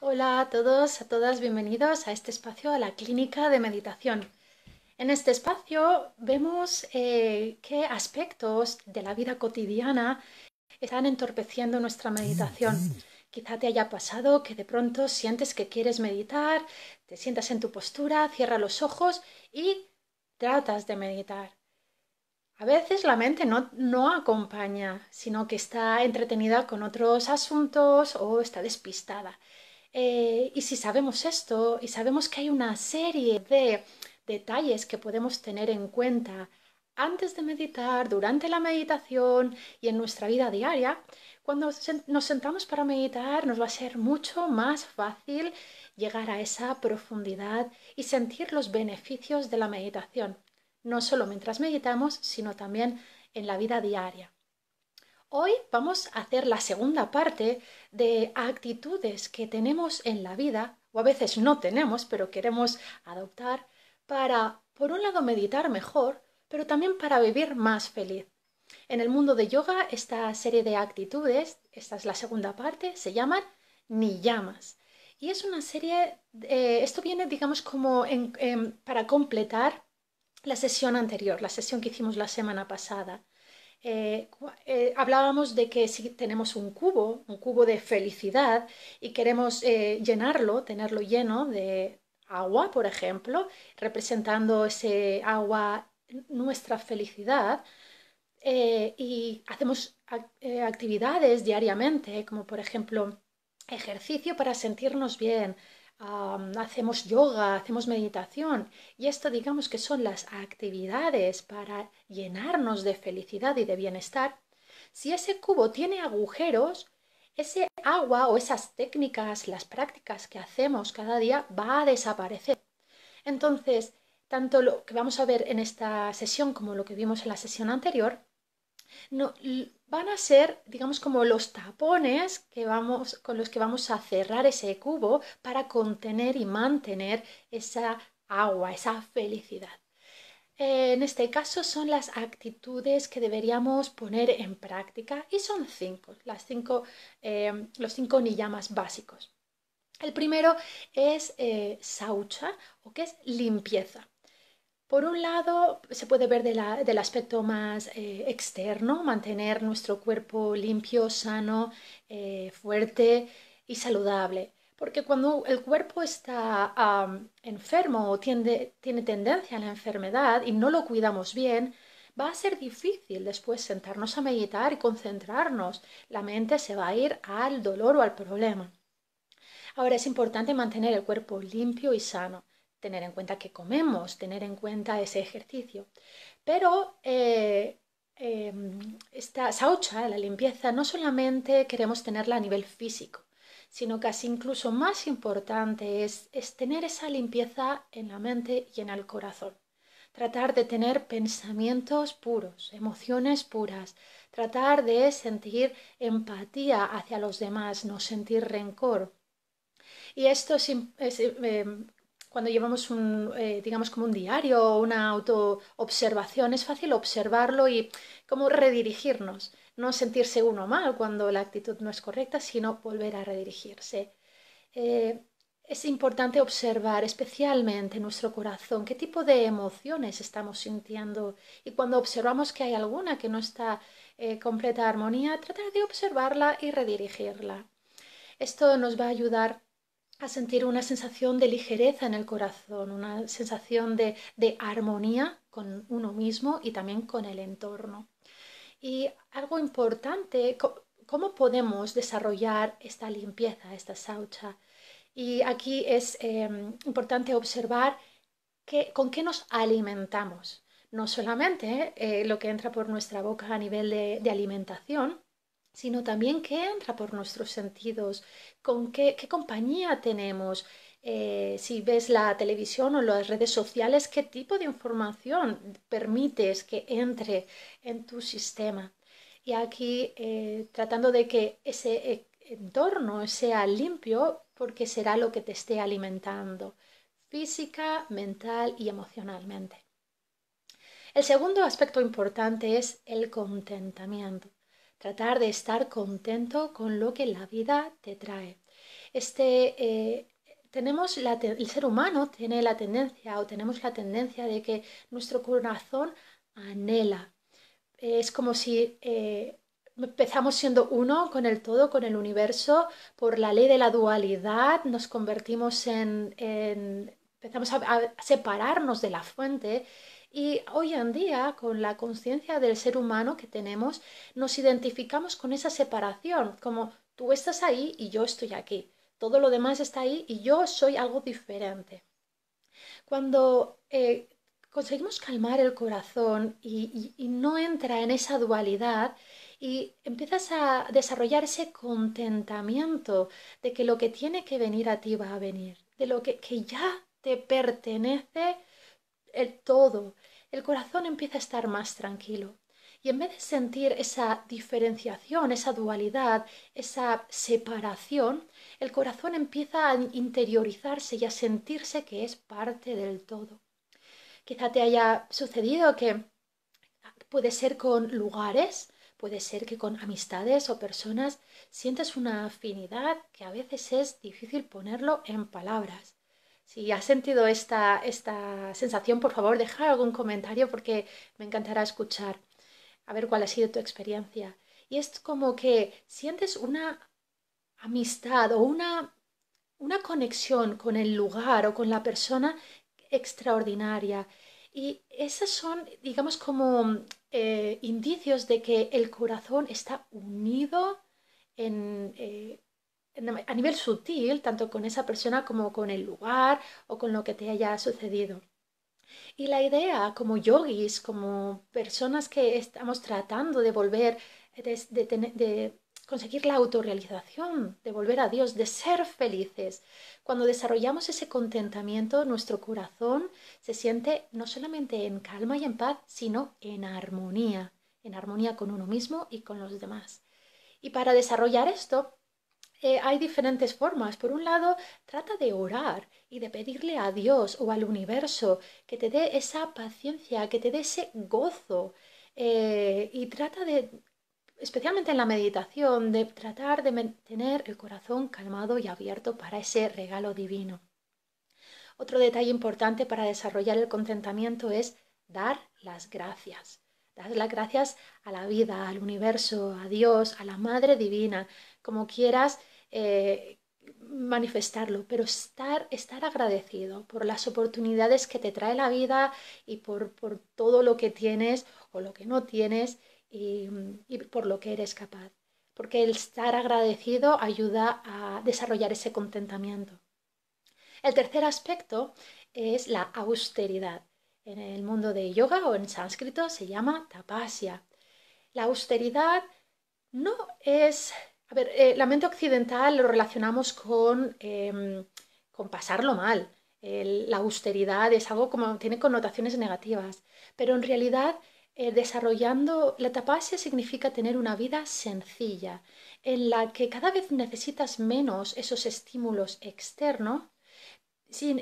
Hola a todos, a todas, bienvenidos a este espacio, a la clínica de meditación. En este espacio vemos eh, qué aspectos de la vida cotidiana están entorpeciendo nuestra meditación. Quizá te haya pasado que de pronto sientes que quieres meditar, te sientas en tu postura, cierra los ojos y tratas de meditar. A veces la mente no, no, acompaña, sino que está entretenida con otros asuntos o está despistada. Eh, y si sabemos esto y sabemos que hay una serie de detalles que podemos tener en cuenta antes de meditar, durante la meditación y en nuestra vida diaria, cuando nos sentamos para meditar nos va a ser mucho más fácil llegar a esa profundidad y sentir los beneficios de la meditación, no solo mientras meditamos, sino también en la vida diaria. Hoy vamos a hacer la segunda parte de actitudes que tenemos en la vida, o a veces no tenemos, pero queremos adoptar, para, por un lado, meditar mejor, pero también para vivir más feliz. En el mundo de yoga, esta serie de actitudes, esta es la segunda parte, se llaman niyamas. Y es una serie, eh, esto viene, digamos, como em, para completar la sesión anterior, la sesión que hicimos la semana pasada. Eh, eh, hablábamos de que si tenemos un cubo, un cubo de felicidad, y queremos eh, llenarlo, tenerlo lleno de agua, por ejemplo, representando ese agua, nuestra felicidad, y hacemos actividades diariamente, como por ejemplo ejercicio para sentirnos bien, hacemos yoga, hacemos meditación. Y esto digamos que son las actividades para llenarnos de felicidad y de bienestar. Si ese cubo tiene agujeros, ese agua o esas técnicas, las prácticas que hacemos cada día va a desaparecer. Entonces, tanto lo que vamos a ver en esta sesión como lo que vimos en la sesión anterior, no, van a ser, digamos, como los tapones que vamos, con los que vamos a cerrar ese cubo para contener y mantener esa agua, esa felicidad. Eh, en este caso son las actitudes que deberíamos poner en práctica y son cinco, las cinco eh, los cinco niyamas básicos. El primero es eh, saucha o que es limpieza. Por un lado, se puede ver del aspecto más eh, externo, mantener nuestro cuerpo limpio, sano, eh, fuerte y saludable. Porque cuando el cuerpo está enfermo o tiene tendencia a la enfermedad y no lo cuidamos bien, va a ser difícil después sentarnos a meditar y concentrarnos. La mente se va a ir al dolor o al problema. Ahora es importante mantener el cuerpo limpio y sano tener en cuenta que comemos, tener en cuenta ese ejercicio. Pero eh, em, esta saucha, la limpieza, no solamente queremos tenerla a nivel físico, sino casi incluso más importante es, tener esa limpieza en la mente y en el corazón. Tratar de tener pensamientos puros, emociones puras, tratar de sentir empatía hacia los demás, no sentir rencor, y esto es, em, cuando llevamos un, eh, digamos, como un diario o una autoobservación, es fácil observarlo y como redirigirnos, no sentirse uno mal cuando la actitud no es correcta, sino volver a redirigirse. Eh, es importante observar especialmente nuestro corazón, qué tipo de emociones estamos sintiendo y cuando observamos que hay alguna que no está eh, completa armonía, tratar de observarla y redirigirla. Esto nos va a ayudar a sentir una sensación de ligereza en el corazón, una sensación de, armonía con uno mismo y también con el entorno. Y algo importante, ¿cómo podemos desarrollar esta limpieza, esta saucha? Y aquí es em, importante observar con qué nos alimentamos. No solamente eh, lo que entra por nuestra boca a nivel de alimentación, sino también qué entra por nuestros sentidos, con qué, compañía tenemos, eh, si ves la televisión o las redes sociales, qué tipo de información permites que entre en tu sistema. Y aquí eh, tratando de que ese e, entorno sea limpio porque será lo que te esté alimentando física, mental y emocionalmente. El segundo aspecto importante es el contentamiento tratar de estar contento con lo que la vida te trae. Este, eh, tenemos el ser humano tiene la tendencia o tenemos la tendencia de que nuestro corazón anhela. Es como si eh, empezamos siendo uno con el todo, con el universo, por la ley de la dualidad nos convertimos en, empezamos a separarnos de la fuente y hoy en día, con la conciencia del ser humano que tenemos, nos identificamos con esa separación, como tú estás ahí y yo estoy aquí. Todo lo demás está ahí y yo soy algo diferente. Cuando eh, conseguimos calmar el corazón y, no entra en esa dualidad, y empiezas a desarrollar ese contentamiento de que lo que tiene que venir a ti va a venir, de lo que, que ya te pertenece el todo, el corazón empieza a estar más tranquilo. Y en vez de sentir esa diferenciación, esa dualidad, esa separación, el corazón empieza a interiorizarse y a sentirse que es parte del todo. Quizá te haya sucedido que puede ser con lugares, puede ser que con amistades o personas sientes una afinidad que a veces es difícil ponerlo en palabras. Si has sentido esta, esta sensación, por favor, deja algún comentario porque me encantará escuchar, a ver cuál ha sido tu experiencia. Y es como que sientes una amistad o una, una conexión con el lugar o con la persona extraordinaria. Y esas son, digamos, como eh, indicios de que el corazón está unido en, eh, a nivel sutil, tanto con esa persona como con el lugar o con lo que te haya sucedido. Y la idea, como yogis, como personas que estamos tratando de volver, de, conseguir la autorrealización, de volver a Dios, de ser felices, cuando desarrollamos ese contentamiento, nuestro corazón se siente no solamente en calma y en paz, sino en armonía, en armonía con uno mismo y con los demás. Y para desarrollar esto, eh, hay diferentes formas. Por un lado, trata de orar y de pedirle a Dios o al universo que te dé esa paciencia, que te dé ese gozo. Eh, y trata de, especialmente en la meditación, de tratar de mantener el corazón calmado y abierto para ese regalo divino. Otro detalle importante para desarrollar el contentamiento es dar las gracias. Dar las gracias a la vida, al universo, a Dios, a la Madre Divina, como quieras eh, manifestarlo, pero estar, estar agradecido por las oportunidades que te trae la vida y por, todo lo que tienes o lo que no tienes y, y por lo que eres capaz. Porque el estar agradecido ayuda a desarrollar ese contentamiento. El tercer aspecto es la austeridad. En el mundo de yoga o en sánscrito se llama tapasya. La austeridad no es a ver, eh, la mente occidental lo relacionamos con, em, con pasarlo mal. la austeridad es algo como tiene connotaciones negativas, pero en realidad eh, desarrollando la tapasia significa tener una vida sencilla, en la que cada vez necesitas menos esos estímulos externos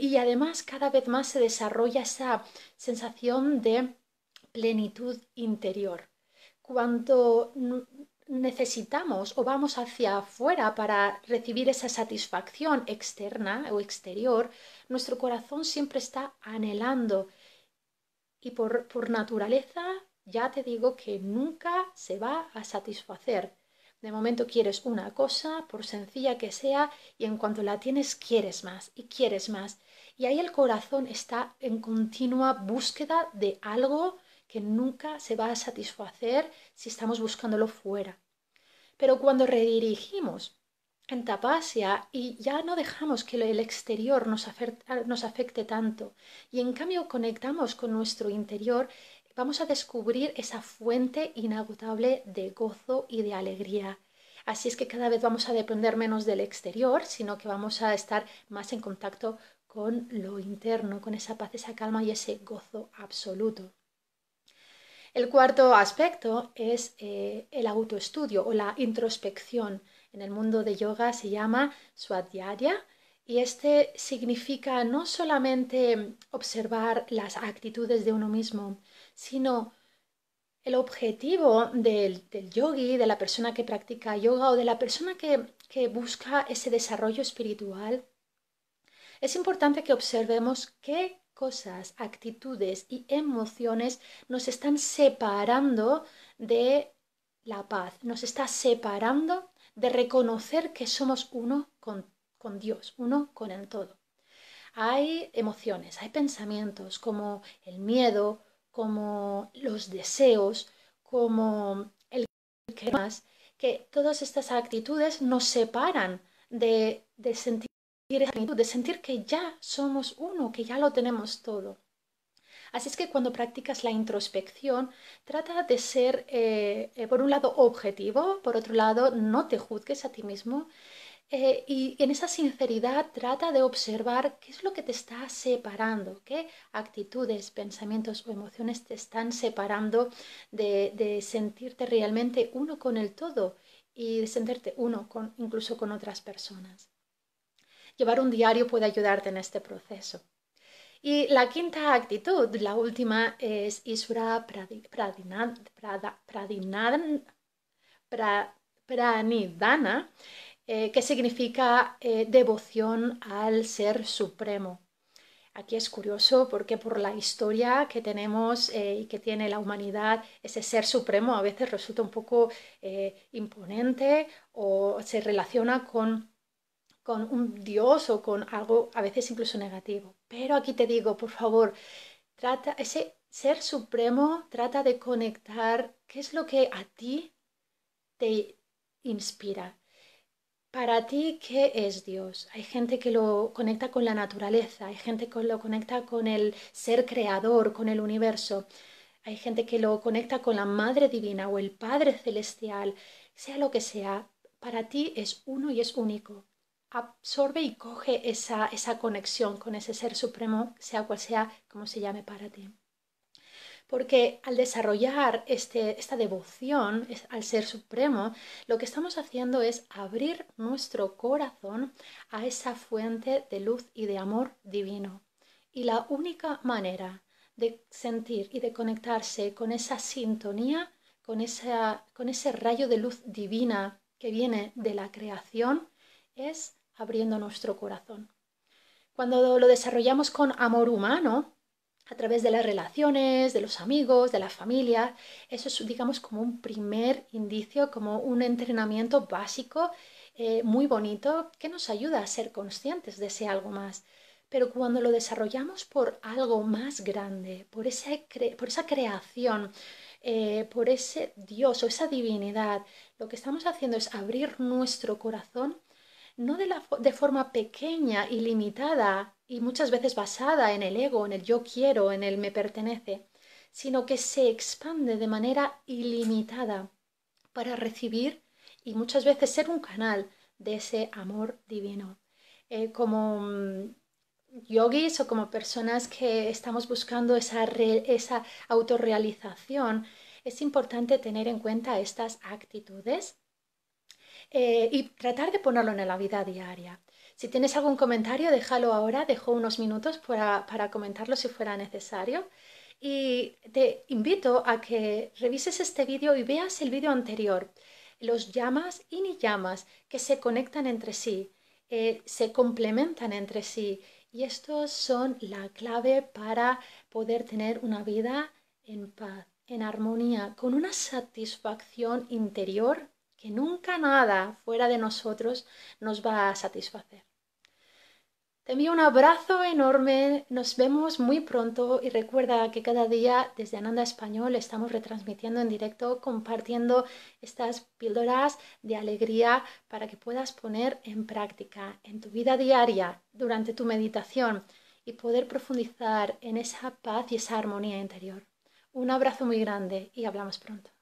y además cada vez más se desarrolla esa sensación de plenitud interior. Cuando necesitamos o vamos hacia afuera para recibir esa satisfacción externa o exterior, nuestro corazón siempre está anhelando y por, naturaleza ya te digo que nunca se va a satisfacer. De momento quieres una cosa, por sencilla que sea, y en cuanto la tienes quieres más y quieres más. Y ahí el corazón está en continua búsqueda de algo que nunca se va a satisfacer si estamos buscándolo fuera. Pero cuando redirigimos en tapasia y ya no dejamos que el exterior nos afecte, nos afecte tanto y en cambio conectamos con nuestro interior, vamos a descubrir esa fuente inagotable de gozo y de alegría. Así es que cada vez vamos a depender menos del exterior, sino que vamos a estar más en contacto con lo interno, con esa paz, esa calma y ese gozo absoluto. El cuarto aspecto es eh, el autoestudio o la introspección. En el mundo de yoga se llama swadhyaya y este significa no solamente observar las actitudes de uno mismo, sino el objetivo del, yogi, de la persona que practica yoga o de la persona que, busca ese desarrollo espiritual, es importante que observemos qué cosas, actitudes y emociones nos están separando de la paz, nos está separando de reconocer que somos uno con, Dios, uno con el todo. Hay emociones, hay pensamientos como el miedo, como los deseos, como el que más, que todas estas actitudes nos separan de, de sentir de sentir que ya somos uno, que ya lo tenemos todo. Así es que cuando practicas la introspección, trata de ser, eh, eh, por un lado, objetivo, por otro lado, no te juzgues a ti mismo. Eh, y en esa sinceridad trata de observar qué es lo que te está separando, qué actitudes, pensamientos o emociones te están separando de, sentirte realmente uno con el todo y de sentirte uno incluso con otras personas llevar un diario puede ayudarte en este proceso. Y la quinta actitud, la última, es Isura Pradinad, eh, que significa eh, devoción al Ser Supremo. Aquí es curioso porque por la historia que tenemos eh, y que tiene la humanidad, ese Ser Supremo a veces resulta un poco imponente o se relaciona con con un dios o con algo a veces incluso negativo. Pero aquí te digo, por favor, trata ese ser supremo, trata de conectar qué es lo que a ti te inspira. Para ti, ¿qué es Dios? Hay gente que lo conecta con la naturaleza, hay gente que lo conecta con el ser creador, con el universo, hay gente que lo conecta con la Madre Divina o el Padre Celestial, sea lo que sea, para ti es uno y es único absorbe y coge esa, esa conexión con ese ser supremo, sea cual sea como se llame para ti. Porque al desarrollar este, esta devoción al Ser Supremo, lo que estamos haciendo es abrir nuestro corazón a esa fuente de luz y de amor divino. Y la única manera de sentir y de conectarse con esa sintonía, con, esa, con ese rayo de luz divina que viene de la creación, es abriendo nuestro corazón. Cuando lo desarrollamos con amor humano, a través de las relaciones, de los amigos, de la familia, eso es, digamos, como un primer indicio, como un entrenamiento básico eh, muy bonito que nos ayuda a ser conscientes de ese algo más. Pero cuando lo desarrollamos por algo más grande, por, por esa creación, eh, por ese Dios o esa divinidad, lo que estamos haciendo es abrir nuestro corazón no de, forma pequeña y limitada y muchas veces basada en el ego, en el yo quiero, en el me pertenece, sino que se expande de manera ilimitada para recibir y muchas veces ser un canal de ese amor divino. Eh, como mm, yogis o como personas que estamos buscando esa, esa autorrealización, es importante tener en cuenta estas actitudes eh, y tratar de ponerlo en la vida diaria. Si tienes algún comentario, déjalo ahora, dejo unos minutos para, comentarlo si fuera necesario. Y te invito a que revises este vídeo y veas el vídeo anterior, los llamas y ni llamas que se conectan entre sí, eh, se complementan entre sí. Y estos son la clave para poder tener una vida en paz, en armonía, con una satisfacción interior que nunca nada fuera de nosotros nos va a satisfacer. Te envío un abrazo enorme, nos vemos muy pronto y recuerda que cada día desde Ananda Español estamos retransmitiendo en directo, compartiendo estas píldoras de alegría para que puedas poner en práctica en tu vida diaria, durante tu meditación y poder profundizar en esa paz y esa armonía interior. Un abrazo muy grande y hablamos pronto.